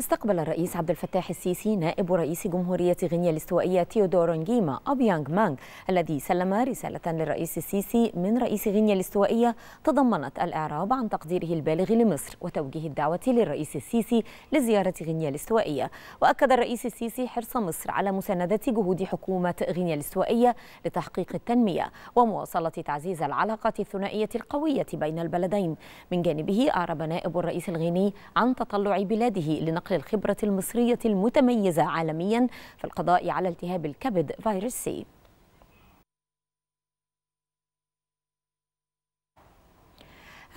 استقبل الرئيس عبد الفتاح السيسي نائب رئيس جمهورية غينيا الاستوائية تيودور نجيما أبيانغ مانغ الذي سلم رسالة للرئيس السيسي من رئيس غينيا الاستوائية تضمنت الإعراب عن تقديره البالغ لمصر وتوجيه الدعوة للرئيس السيسي لزيارة غينيا الاستوائية وأكد الرئيس السيسي حرص مصر على مساندة جهود حكومة غينيا الاستوائية لتحقيق التنمية ومواصلة تعزيز العلاقة الثنائية القوية بين البلدين من جانبه أعرب نائب الرئيس الغيني عن تطلع بلاده لنقل نقل الخبرة المصرية المتميزة عالميا في القضاء على التهاب الكبد فيروس سي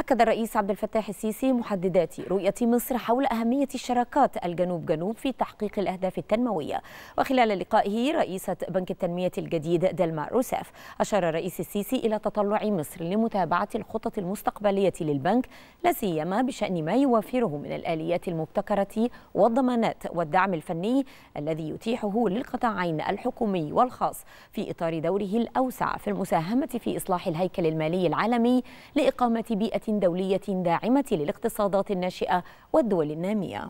أكد الرئيس عبد الفتاح السيسي محددات رؤية مصر حول أهمية الشراكات الجنوب جنوب في تحقيق الأهداف التنموية وخلال لقائه رئيسة بنك التنمية الجديد دلما روسيف أشار الرئيس السيسي إلى تطلع مصر لمتابعة الخطط المستقبلية للبنك لا سيما بشأن ما يوفره من الآليات المبتكرة والضمانات والدعم الفني الذي يتيحه للقطاعين الحكومي والخاص في إطار دوره الأوسع في المساهمة في إصلاح الهيكل المالي العالمي لإقامة بيئة دولية داعمة للاقتصادات الناشئة والدول النامية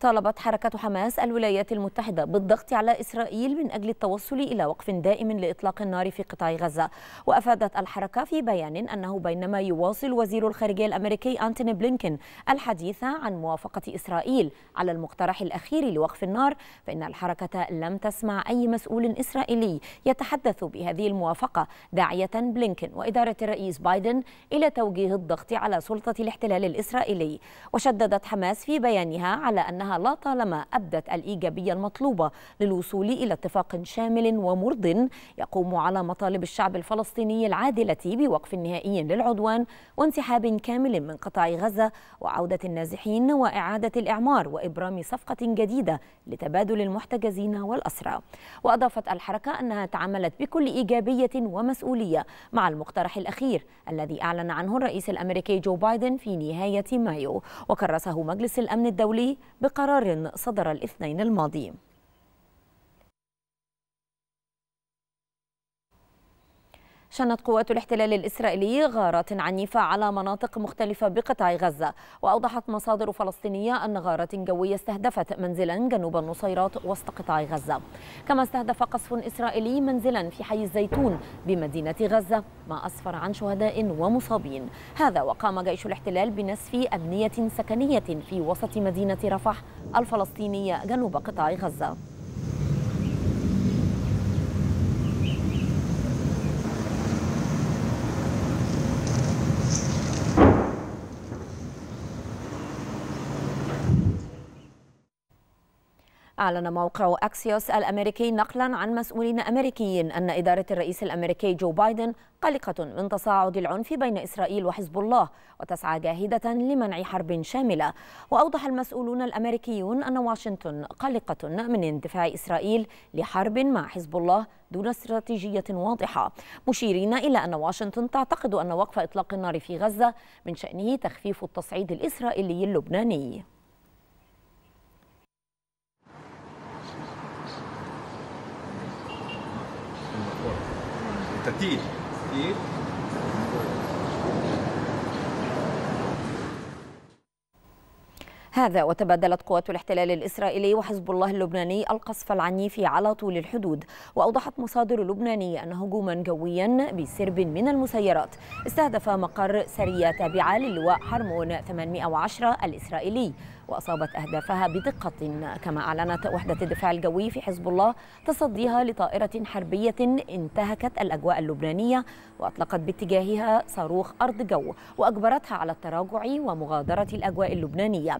طالبت حركة حماس الولايات المتحدة بالضغط على إسرائيل من أجل التوصل إلى وقف دائم لإطلاق النار في قطاع غزة وأفادت الحركة في بيان أنه بينما يواصل وزير الخارجية الأمريكي أنتوني بلينكين الحديث عن موافقة إسرائيل على المقترح الأخير لوقف النار فإن الحركة لم تسمع أي مسؤول إسرائيلي يتحدث بهذه الموافقة داعية بلينكين وإدارة الرئيس بايدن إلى توجيه الضغط على سلطة الاحتلال الإسرائيلي وشددت حماس في بيانها على أنها أنها لا طالما أبدت الإيجابية المطلوبة للوصول إلى اتفاق شامل ومرض يقوم على مطالب الشعب الفلسطيني العادلة بوقف نهائي للعدوان وانسحاب كامل من قطاع غزة وعودة النازحين وإعادة الإعمار وإبرام صفقة جديدة لتبادل المحتجزين والأسرى وأضافت الحركة أنها تعاملت بكل إيجابية ومسؤولية مع المقترح الأخير الذي أعلن عنه الرئيس الأمريكي جو بايدن في نهاية مايو وكرسه مجلس الأمن الدولي بقرار قرار صدر الاثنين الماضي شنت قوات الاحتلال الإسرائيلي غارات عنيفة على مناطق مختلفة بقطاع غزة وأوضحت مصادر فلسطينية أن غارة جوية استهدفت منزلا جنوب النصيرات وسط قطاع غزة كما استهدف قصف إسرائيلي منزلا في حي الزيتون بمدينة غزة ما أسفر عن شهداء ومصابين هذا وقام جيش الاحتلال بنسف أبنية سكنية في وسط مدينة رفح الفلسطينية جنوب قطاع غزة أعلن موقع أكسيوس الأمريكي نقلا عن مسؤولين أمريكيين أن إدارة الرئيس الأمريكي جو بايدن قلقة من تصاعد العنف بين إسرائيل وحزب الله وتسعى جاهدة لمنع حرب شاملة وأوضح المسؤولون الأمريكيون أن واشنطن قلقة من اندفاع إسرائيل لحرب مع حزب الله دون استراتيجية واضحة مشيرين إلى أن واشنطن تعتقد أن وقف إطلاق النار في غزة من شأنه تخفيف التصعيد الإسرائيلي اللبناني ترتيب هذا وتبادلت قوات الاحتلال الإسرائيلي وحزب الله اللبناني القصف العنيف على طول الحدود وأوضحت مصادر لبنانية أن هجوما جويا بسرب من المسيرات استهدف مقر سرية تابعة للواء حرمون 810 الإسرائيلي وأصابت أهدافها بدقة كما أعلنت وحدة الدفاع الجوي في حزب الله تصديها لطائرة حربية انتهكت الأجواء اللبنانية وأطلقت باتجاهها صاروخ أرض جو وأجبرتها على التراجع ومغادرة الأجواء اللبنانية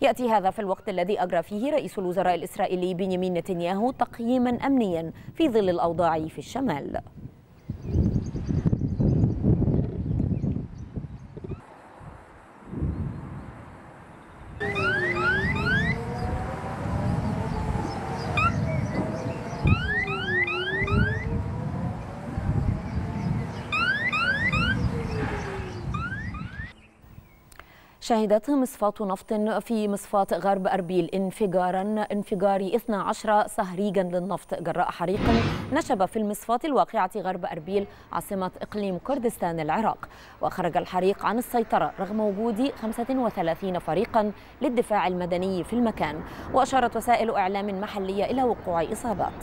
يأتي هذا في الوقت الذي أجرى فيه رئيس الوزراء الإسرائيلي بنيامين نتنياهو تقييما أمنيا في ظل الأوضاع في الشمال شهدت مصفاة نفط في مصفاة غرب أربيل انفجارا انفجاري 12 صهريجا للنفط جراء حريق نشب في المصفاة الواقعة غرب أربيل عاصمة إقليم كردستان العراق وخرج الحريق عن السيطرة رغم وجود 35 فريقا للدفاع المدني في المكان وأشارت وسائل إعلام محلية إلى وقوع إصابات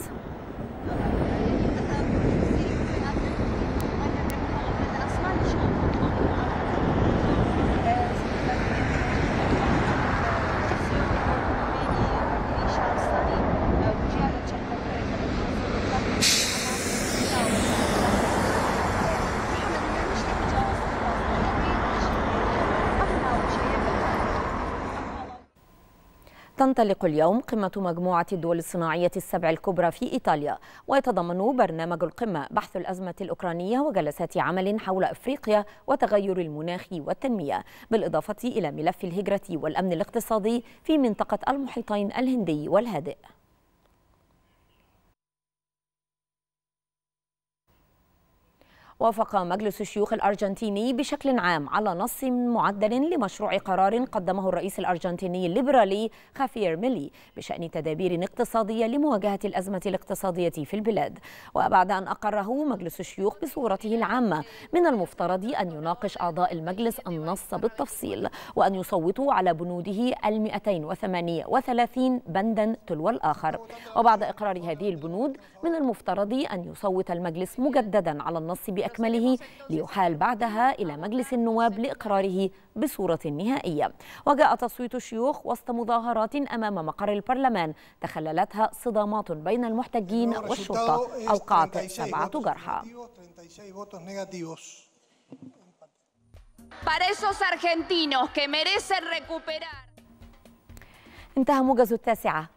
تنطلق اليوم قمة مجموعة الدول الصناعية السبع الكبرى في إيطاليا ويتضمن برنامج القمة بحث الأزمة الأوكرانية وجلسات عمل حول أفريقيا وتغير المناخ والتنمية بالإضافة إلى ملف الهجرة والأمن الاقتصادي في منطقة المحيطين الهندي والهادئ وافق مجلس الشيوخ الأرجنتيني بشكل عام على نص معدل لمشروع قرار قدمه الرئيس الأرجنتيني الليبرالي خافير ميلي بشأن تدابير اقتصادية لمواجهة الأزمة الاقتصادية في البلاد وبعد أن أقره مجلس الشيوخ بصورته العامة من المفترض أن يناقش أعضاء المجلس النص بالتفصيل وأن يصوتوا على بنوده ال 238 بندا تلو الآخر وبعد إقرار هذه البنود من المفترض أن يصوت المجلس مجددا على النص بأ بأكمله ليحال بعدها إلى مجلس النواب لإقراره بصورة نهائية وجاء تصويت الشيوخ وسط مظاهرات أمام مقر البرلمان تخللتها صدامات بين المحتجين والشرطة أوقعت سبعة جرحى انتهى موجز التاسعة